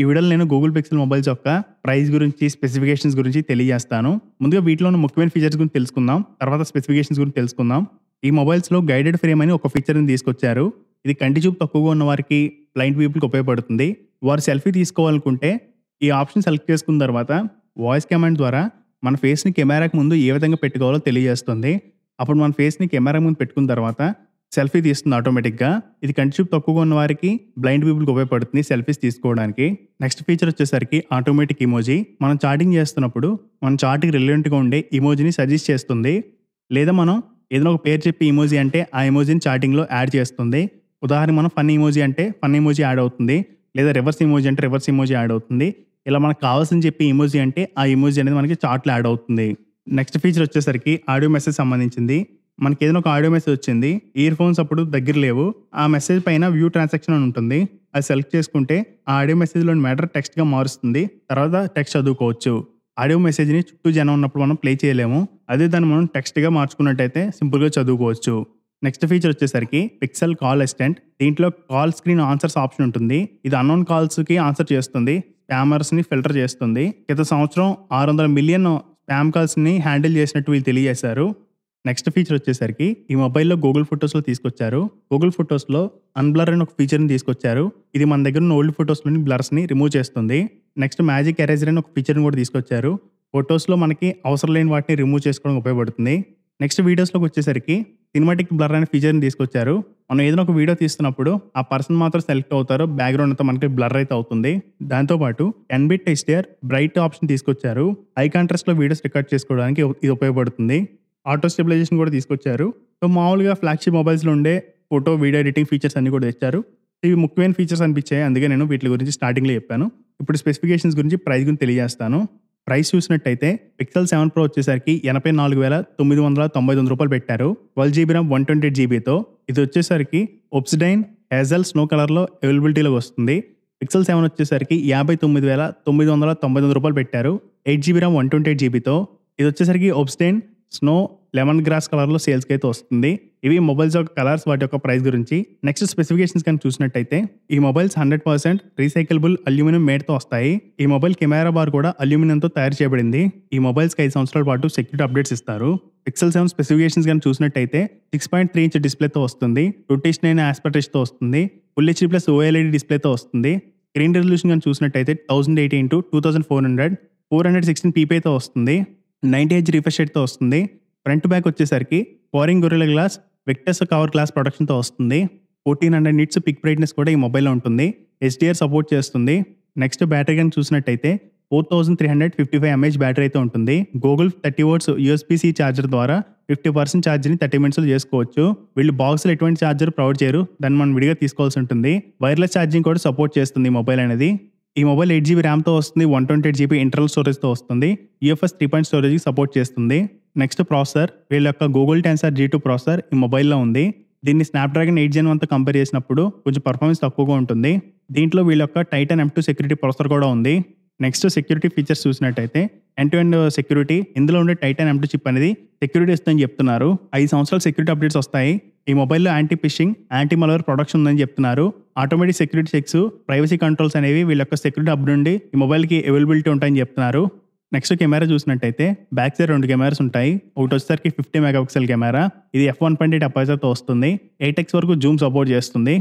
ఈ వీడియోలో నేను గూగుల్ పిక్సెల్ మొబైల్స్ యొక్క ప్రైస్ గురించి స్పెసిఫికేషన్స్ గురించి తెలియజేస్తాను ముందుగా వీటిలో ఉన్న ముఖ్యమైన ఫీచర్స్ గురించి తెలుసుకుందాం తర్వాత స్పెసిఫికేషన్స్ గురించి తెలుసుకుందాం ఈ మొబైల్స్లో గైడెడ్ ఫ్రేమ్ అని ఒక ఫీచర్ని తీసుకొచ్చారు ఇది కంటి చూపు తక్కువగా ఉన్న వారికి బ్లైండ్ పీపుల్కి ఉపయోగపడుతుంది వారు సెల్ఫీ తీసుకోవాలనుకుంటే ఈ ఆప్షన్ సెలెక్ట్ చేసుకున్న తర్వాత వాయిస్ కమాండ్ ద్వారా మన ఫేస్ని కెమెరాకి ముందు ఏ విధంగా పెట్టుకోవాలో తెలియజేస్తుంది అప్పుడు మన ఫేస్ని కెమెరా ముందు పెట్టుకున్న తర్వాత సెల్ఫీ తీస్తుంది ఆటోమేటిక్గా ఇది కంటి చూపు తక్కువగా ఉన్న వారికి బ్లైండ్ పీపుల్కి ఉపయోగపడుతుంది సెల్ఫీస్ తీసుకోవడానికి నెక్స్ట్ ఫీచర్ వచ్చేసరికి ఆటోమేటిక్ ఇమోజీ మనం చాటింగ్ చేస్తున్నప్పుడు మన చాటింగ్ రిలేటెంట్గా ఉండే ఇమోజీని సజెస్ట్ చేస్తుంది లేదా మనం ఏదైనా ఒక పేరు చెప్పి ఇమోజీ అంటే ఆ ఇమోజీని చాటింగ్లో యాడ్ చేస్తుంది ఉదాహరణ మనం ఫన్ ఇమోజీ అంటే ఫన్ ఇమోజీ యాడ్ అవుతుంది లేదా రివర్స్ ఇమోజీ అంటే రివర్స్ ఇమోజీ యాడ్ అవుతుంది ఇలా మనకు కావాల్సిన చెప్పి ఇమోజీ అంటే ఆ ఇమోజీ అనేది మనకి చాట్లో యాడ్ అవుతుంది నెక్స్ట్ ఫీచర్ వచ్చేసరికి ఆడియో మెసేజ్ సంబంధించింది మనకి ఏదైనా ఒక ఆడియో మెసేజ్ వచ్చింది ఇయర్ ఫోన్స్ అప్పుడు దగ్గర లేవు ఆ మెసేజ్ పైన వ్యూ ట్రాన్సాక్షన్ అని ఉంటుంది అది సెలెక్ట్ చేసుకుంటే ఆ ఆడియో మెసేజ్లోని మ్యాటర్ టెక్స్ట్గా మారుస్తుంది తర్వాత టెక్స్ట్ చదువుకోవచ్చు ఆడియో మెసేజ్ని చుట్టూ జనం ఉన్నప్పుడు మనం ప్లే చేయలేము అదే దాన్ని మనం టెక్స్ట్గా మార్చుకున్నట్టయితే సింపుల్గా చదువుకోవచ్చు నెక్స్ట్ ఫీచర్ వచ్చేసరికి పిక్సెల్ కాల్ అసిస్టెంట్ దీంట్లో కాల్ స్క్రీన్ ఆన్సర్స్ ఆప్షన్ ఉంటుంది ఇది అన్నోన్ కాల్స్కి ఆన్సర్ చేస్తుంది స్పామర్స్ని ఫిల్టర్ చేస్తుంది గత సంవత్సరం ఆరు వందల మిలియన్ స్పామ్ కాల్స్ని హ్యాండిల్ చేసినట్టు వీళ్ళు తెలియజేశారు నెక్స్ట్ ఫీచర్ వచ్చేసరికి ఈ మొబైల్లో గూగుల్ ఫొటోస్లో తీసుకొచ్చారు గూగుల్ ఫొటోస్లో అన్బ్లర్ అని ఒక ఫీచర్ని తీసుకొచ్చారు ఇది మన దగ్గర ఉన్న ఓల్డ్ ఫొటోస్లోని బ్లర్స్ని రిమూవ్ చేస్తుంది నెక్స్ట్ మ్యాజిక్ ఎరేజర్ అని ఒక ఫీచర్ని కూడా తీసుకొచ్చారు ఫొటోస్లో మనకి అవసరం లేని వాటిని రిమూవ్ చేసుకోవడానికి ఉపయోగపడుతుంది నెక్స్ట్ వీడియోస్లోకి వచ్చేసరికి సినిమాటిక్ బ్లర్ అనే ఫీచర్ని తీసుకొచ్చారు మనం ఏదైనా ఒక వీడియో తీస్తున్నప్పుడు ఆ పర్సన్ మాత్రం సెలెక్ట్ అవుతారు బ్యాక్గ్రౌండ్ అంతా మనకి బ్లర్ అయితే అవుతుంది దాంతోపాటు టెన్ బిట్ టెస్టియర్ బ్రైట్ ఆప్షన్ తీసుకొచ్చారు హై కాంట్రాస్ట్లో వీడియోస్ రికార్డ్ చేసుకోవడానికి ఇది ఉపయోగపడుతుంది ఆటో స్టెబిలైజేషన్ కూడా తీసుకొచ్చారు సో మామూలుగా ఫ్లాగ్షిప్ మొబైల్స్లో ఉండే ఫోటో వీడియో ఎడిటింగ్ ఫీచర్స్ అన్ని కూడా తెచ్చారు ఇవి ముఖ్యమైన ఫీచర్స్ అనిపించాయి అందుకే నేను వీటి గురించి స్టార్టింగ్లో చెప్పాను ఇప్పుడు స్పెసిఫికేషన్స్ గురించి ప్రైస్ గురించి తెలియజేస్తాను ప్రైస్ చూసినట్టయితే పిక్సెల్ సెవెన్ ప్రో వచ్చేసరికి ఎనభై నాలుగు వేల తొమ్మిది వందల తొంభై తొమ్మిది రూపాయలు పెట్టారు twelve GB RAM one twenty eight జీబీతో ఇది వచ్చేసరికి ఒప్సిడైన్ హేజల్ స్నో కలర్లో అవైలబిలిటీలో వస్తుంది పిక్సెల్ సెవెన్ వచ్చేసరికి యాభై తొమ్మిది వేల తొమ్మిది వందల తొంభై తొమ్మిది రూపాయలు పెట్టారు eight GB RAM one twenty eight జీబీతో ఇది వచ్చేసరికి ఒబ్స్టైన్ స్నో లెమన్ గ్రాస్ కలర్లో సేల్స్కి అయితే వస్తుంది ఇవి మొబైల్స్ యొక్క కలర్స్ వాటి యొక్క ప్రైస్ గురించి నెక్స్ట్ స్పెసిఫికేషన్స్ కానీ చూసినట్టయితే ఈ mobiles hundred percent recyclable aluminium మేడ్తో వస్తాయి ఈ మొబైల్ కెమెరా బార్ కూడా అల్యూమినియంతో తయారు చేయబడింది ఈ మొబైల్స్కి ఐదు సంవత్సరాల పాటు సెక్యూరిటీ అప్డేట్స్ ఇస్తారు పిక్సెల్ సెవెన్ స్పెసిఫికేషన్స్ కానీ చూసినట్టయితే సిక్స్ పాయింట్ త్రీ ఇంచ్ డిస్ప్లేతో వస్తుంది ట్వంటీస్ అయిన ఆస్పెక్టెస్తో వస్తుంది ఫుల్ హెచ్డీ ప్లస్ ఓఎల్ఈడి డిస్ప్లేతో వస్తుంది స్క్రీన్ రెజల్యూషన్ కానీ చూసినట్టయితే thousand eighty into two thousand four hundred four hundred sixteen పీపీతో వస్తుంది నైంటీ హెచ్ రీఫ్రెషర్తో వస్తుంది ఫ్రంట్ బ్యాక్ వచ్చేసరికి Corning Gorilla glass Victus cover glass ప్రొడక్షన్తో వస్తుంది fourteen hundred nits peak brightness కూడా ఈ మొబైల్లో ఉంటుంది హెచ్డిఆర్ సపోర్ట్ చేస్తుంది నెక్స్ట్ బ్యాటరీ కానీ చూసినట్టయితే four thousand three hundred fifty five mAh battery అయితే ఉంటుంది Google thirty watts USB C charger ద్వారా ఫిఫ్టీ పర్సెంట్ ఛార్జ్ని థర్టీ మినిట్స్లో చేసుకోవచ్చు వీళ్ళు బాక్స్లో ఎటువంటి ఛార్జర్ ప్రొవైడ్ చేయరు దాన్ని మనం విడిగా తీసుకోవాల్సి ఉంటుంది వైర్లెస్ ఛార్జింగ్ కూడా సపోర్ట్ చేస్తుంది మొబైల్ అనేది ఈ మొబైల్ ఎయిట్ జీబీ ర్యామ్తో వస్తుంది one twenty eight GB internal స్టోరేజ్తో వస్తుంది యూఎఫ్ఎస్ త్రీ పాయింట్ స్టోరేజ్కి సపోర్ట్ చేస్తుంది నెక్స్ట్ ప్రాసెసర్ వీళ్ళ యొక్క Google Tensor G two processor ఈ మొబైల్లో ఉంది దీన్ని స్నాప్డ్రాగన్ ఎయిట్ జెన్ వన్తో కంపేర్ చేసినప్పుడు కొంచెం పర్ఫార్మెన్స్ తక్కువగా ఉంటుంది దీంట్లో వీళ్ళ యొక్క Titan F two security processor కూడా ఉంది నెక్స్ట్ సెక్యూరిటీ ఫీచర్స్ చూసినట్టయితే ఎండ్ టు ఎండ్ సెక్యూరిటీ ఇందులో ఉండే టైటన్ ఎంటూ చిప్ అనేది సెక్యూరిటీ ఇస్తుందని చెప్తున్నారు ఐదు సంవత్సరాలు సెక్యూరిటీ అప్డేట్స్ వస్తాయి ఈ మొబైల్లో anti phishing anti malware production ఉందని చెప్తున్నారు automatic security checks privacy controls అనేవి వీళ్ళ యొక్క సెక్యూరిటీ అప్డేట్ నుండి ఈ మొబైల్కి అవైలబిలిటీ ఉంటాయని చెప్తున్నారు నెక్స్ట్ కెమెరా చూసినట్టయితే బ్యాక్ సైడ్ రెండు కెమెరాస్ ఉంటాయి ఒకటి వచ్చేసరికి ఫిఫ్టీ మెగాపిక్సెల్ కెమెరా ఇది ఎఫ్ వన్ పాయింట్ ఎయిట్ అపైజర్తో వస్తుంది ఎయిట్ ఎక్స్ వరకు జూమ్ సపోర్ట్ చేస్తుంది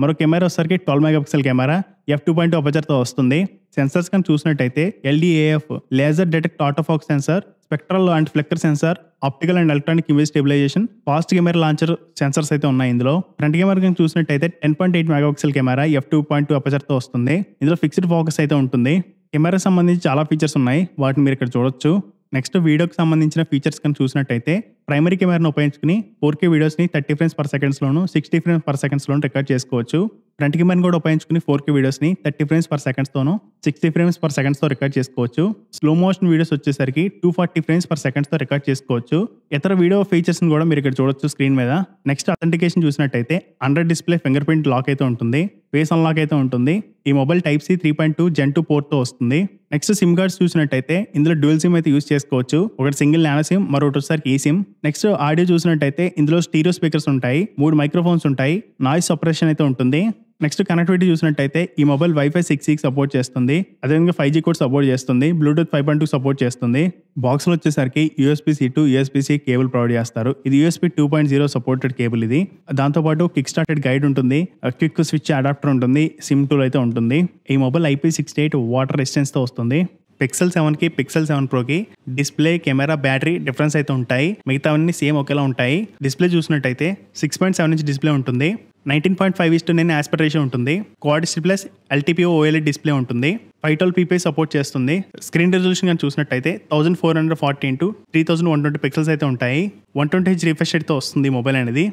మరో కెమెరా వచ్చేసరికి twelve mega pixel camera F two point అపచర్తో వస్తుంది సెన్సర్స్ కానీ చూసినట్టయితే LDAF laser detect autofocus sensor spectral and flicker sensor optical and electronic image stabilisation fast camera launcher sensors అయితే ఉన్నాయి ఇందులో ఫ్రంట్ కెమెరా కానీ చూసినట్టయితే ten point eight megapixel camera F two point two అపజర్తో వస్తుంది ఇందులో ఫిక్స్డ్ ఫోకస్ అయితే ఉంటుంది కెమెరా సంబంధించి చాలా ఫీచర్స్ ఉన్నాయి వాటిని మీరు ఇక్కడ చూడొచ్చు నెక్స్ట్ వీడియోకి సంబంధించిన ఫీచర్స్ కానీ చూసినట్టయితే ప్రైమరీ కెమెరాను ఉపయోగించుకుని ఫోర్ కే వీడియోస్ని థర్టీ ఫ్రేమ్స్ పర్ సెకండ్స్లోను సిక్స్టీ ఫ్రేమ్స్ పర్ సెకండ్స్లోను రికార్డ్ చేసుకోవచ్చు ఫ్రంట్ కెమెరాని కూడా ఉపయోగించుకుని ఫోర్ కే వీడియోస్ని థర్టీ ఫ్రేమ్స్ పర్ సెకండ్స్తోనూ సిక్స్టీ ఫ్రేమ్స్ పర్ సెకండ్స్తో రికార్డ్ చేసుకోవచ్చు స్లో మోషన్ వీడియోస్ వచ్చేసరికి టూ ఫార్టీ ఫ్రేమ్స్ పర్ సెకండ్స్తో రికార్డ్ చేసుకోవచ్చు ఇతర వీడియో ఫీచర్స్ని కూడా మీరు ఇక్కడ చూడొచ్చు స్క్రీన్ మీద నెక్స్ట్ అథెంటికేషన్ చూసినట్టయితే under display finger print lock అయితే ఉంటుంది ఫేస్ అన్లాక్ అయితే ఉంటుంది ఈ mobile type C three point two gen two పోర్ట్తో వస్తుంది నెక్స్ట్ సిమ్ కార్డ్స్ చూసినట్టయితే ఇందులో డ్యూల్ సిమ్ అయితే యూస్ చేసుకోవచ్చు ఒకటి సింగిల్ నానో సిమ్ మరొకటి వచ్చేసరికి ఈ సిమ్ నెక్స్ట్ ఆడియో చూసినట్టయితే ఇందులో స్టీరియో స్పీకర్స్ ఉంటాయి మూడు మైక్రోఫోన్స్ ఉంటాయి నాయిస్ సపరేషన్ అయితే ఉంటుంది నెక్స్ట్ కనెక్టివిటీ చూసినట్టయితే ఈ mobile wifi six six support చేస్తుంది అదేవిధంగా ఫైవ్ జీ కూడా సపోర్ట్ చేస్తుంది Bluetooth five point two support చేస్తుంది బాక్స్లో వచ్చేసరికి USB C to USB C cable provide చేస్తారు ఇది USB two point zero supported cable ఇది దాంతోపాటు కిక్ స్టార్టెడ్ గైడ్ ఉంటుంది క్విక్ స్విచ్ అడాప్టర్ ఉంటుంది సిమ్ టూల్ అయితే ఉంటుంది ఈ mobile IP sixty eight water రెసిస్టెన్స్తో వస్తుంది పిక్సెల్ సెవెన్కి పిక్సెల్ సెవెన్ ప్రోకి డిస్ప్లే కెమెరా బ్యాటరీ డిఫరెన్స్ అయితే ఉంటాయి మిగతావన్నీ సేమ్ ఒకేలా ఉంటాయి డిస్ప్లే చూసినట్టయితే six point seven inch display ఉంటుంది నైన్టీన్ పాయింట్ ఫైవ్ టు నేను ఆస్పిరేషన్ ఉంటుంది quad HD plus LTPO OLED display ఉంటుంది ఫైవ్ ట్వెల్వ్ పీపీ సపోర్ట్ చేస్తుంది స్క్రీన్ రెజల్యూషన్ కానీ చూసినట్టయితే thousand four hundred forty into three thousand one twenty pixels అయితే ఉంటాయి one twenty H refresh అయితే వస్తుంది మొబైల్ అనేది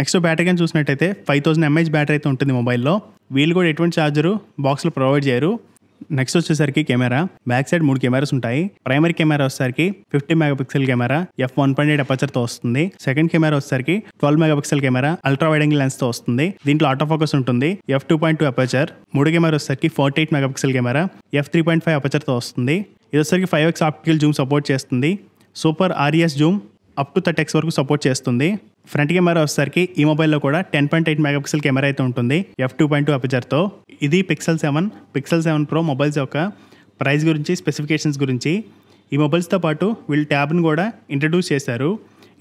నెక్స్ట్ బ్యాటరీ కానీ చూసినట్టయితే ఫైవ్ థౌసండ్ ఎంఏహెచ్ బ్యాటరీ అయితే ఉంటుంది మొబైల్లో వీళ్ళు కూడా ఎటువంటి ఛార్జరు బాక్స్లో ప్రొవైడ్ చేయరు నెక్స్ట్ వచ్చేసరికి కెమెరా బ్యాక్ సైడ్ మూడు కెమెరాస్ ఉంటాయి ప్రైమరీ కెమెరా వచ్చేసరికి fifty megapixel camera F one point eight అపచర్తో వస్తుంది సెకండ్ కెమెరా వచ్చేసరికి twelve megapixel camera ultra wide angle లెన్స్తో వస్తుంది దీంట్లో ఆటో ఫోకస్ ఉంటుంది F two point two aperture మూడు కెమెరా వచ్చేసరికి forty eight megapixel camera F three point five అపచర్తో వస్తుంది ఇది వచ్చేసరికి five X optical zoom support చేస్తుంది super res zoom up to thirty X వరకు సపోర్ట్ చేస్తుంది ఫ్రంట్ కెమెరా వచ్చేసరికి ఈ మొబైల్లో కూడా ten point eight mega pixel camera అయితే ఉంటుంది ఎఫ్ టూ పాయింట్ టూ అపచర్తో ఇది pixel seven pixel seven pro mobiles యొక్క ప్రైస్ గురించి స్పెసిఫికేషన్స్ గురించి ఈ మొబైల్స్తో పాటు వీళ్ళు ట్యాబ్ను కూడా ఇంట్రడ్యూస్ చేశారు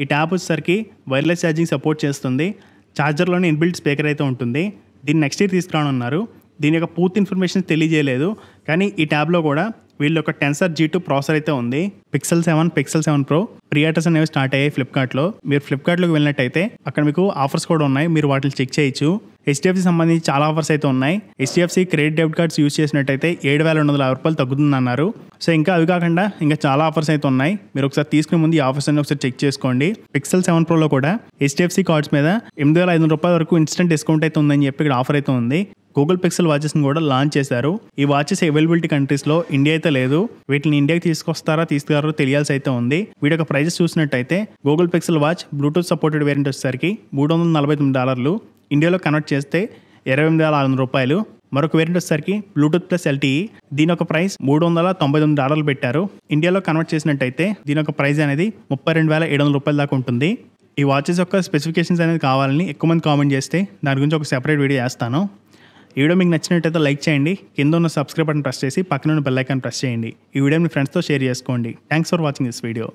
ఈ ట్యాబ్ వచ్చేసరికి వైర్లెస్ ఛార్జింగ్ సపోర్ట్ చేస్తుంది ఛార్జర్లోనే ఇన్బిల్ట్ స్పీకర్ అయితే ఉంటుంది దీన్ని నెక్స్ట్ ఇయర్ తీసుకురానున్నారు దీని యొక్క పూర్తి ఇన్ఫర్మేషన్ తెలియజేయలేదు కానీ ఈ ట్యాబ్లో కూడా వీళ్ళు ఒక టెన్సర్ జీ టూ ప్రాసెసర్ అయితే ఉంది pixel seven pixel seven pro preorders అనేవి స్టార్ట్ అయ్యాయి ఫ్లిప్కార్ట్లో మీరు ఫ్లిప్కార్ట్లోకి వెళ్ళినట్టయితే అక్కడ మీకు ఆఫర్స్ కూడా ఉన్నాయి మీరు వాటిని చెక్ చేయొచ్చు హెచ్డిఎఫ్సి సంబంధించి చాలా ఆఫర్స్ అయితే ఉన్నాయి HDFC credit debit cards use చేసినట్టయితే ఏడు వేల రెండు వందల యాభై రూపాయలు తగ్గుతుందన్నారు సో ఇంకా అవి కాకుండా ఇంకా చాలా ఆఫర్స్ అయితే ఉన్నాయి మీరు ఒకసారి తీసుకునే ముందు ఈ ఆఫర్స్ అన్ని ఒకసారి చెక్ చేసుకోండి పిక్సెల్ సెవెన్ ప్రోలో కూడా హెచ్డిఎఫ్సి కార్డ్స్ మీద ఎనిమిది వేల ఐదు రూపాయల వరకు ఇన్స్టెంట్ డిస్కౌంట్ అయితే ఉందని చెప్పి ఇక్కడ ఆఫర్ అయితే ఉంది గూగుల్ పిక్సెల్ వాచెస్ని కూడా లాంచ్ చేశారు ఈ వాచెస్ అవైలబిలిటీ కంట్రీస్లో ఇండియా అయితే లేదు వీటిని ఇండియాకి తీసుకొస్తారా తీసుకురారో తెలియాల్సి అయితే ఉంది వీటి యొక్క ప్రైజెస్ చూసినట్టయితే Google pixel watch Bluetooth supported variant వచ్చేసరికి మూడు వందల నలభై తొమ్మిది డాలర్లు ఇండియాలో కన్వర్ట్ చేస్తే ఇరవై ఎనిమిది వేల ఆరు వందల రూపాయలు మరొక వేరియంట్ వచ్చేసరికి బ్లూటూత్ ప్లస్ ఎల్టీఈ దీని యొక్క ప్రైస్ మూడు వందల తొంభై తొమ్మిది డాలర్లు పెట్టారు ఇండియాలో కన్వర్ట్ చేసినట్టయితే దీని యొక్క ప్రైస్ అనేది ముప్పై రెండు వేల ఏడు వందల రూపాయల దాకా ఉంటుంది ఈ వాచెస్ యొక్క స్పెసిఫికేషన్స్ అనేది కావాలని ఎక్కువ మంది కామెంట్ చేస్తే దాని గురించి ఒక సెపరేట్ వీడియో చేస్తాను ఈ వీడియో మీకు నచ్చినట్టయితే లైక్ చేయండి కింద ఉన్న సబ్స్క్రైబ్ బటన్ ప్రెస్ చేసి పక్కన ఉన్న బెల్ ఐకాన్ ప్రెస్ చేయండి ఈ వీడియో మీ ఫ్రెండ్స్తో షేర్ చేసుకోండి thanks for watching this video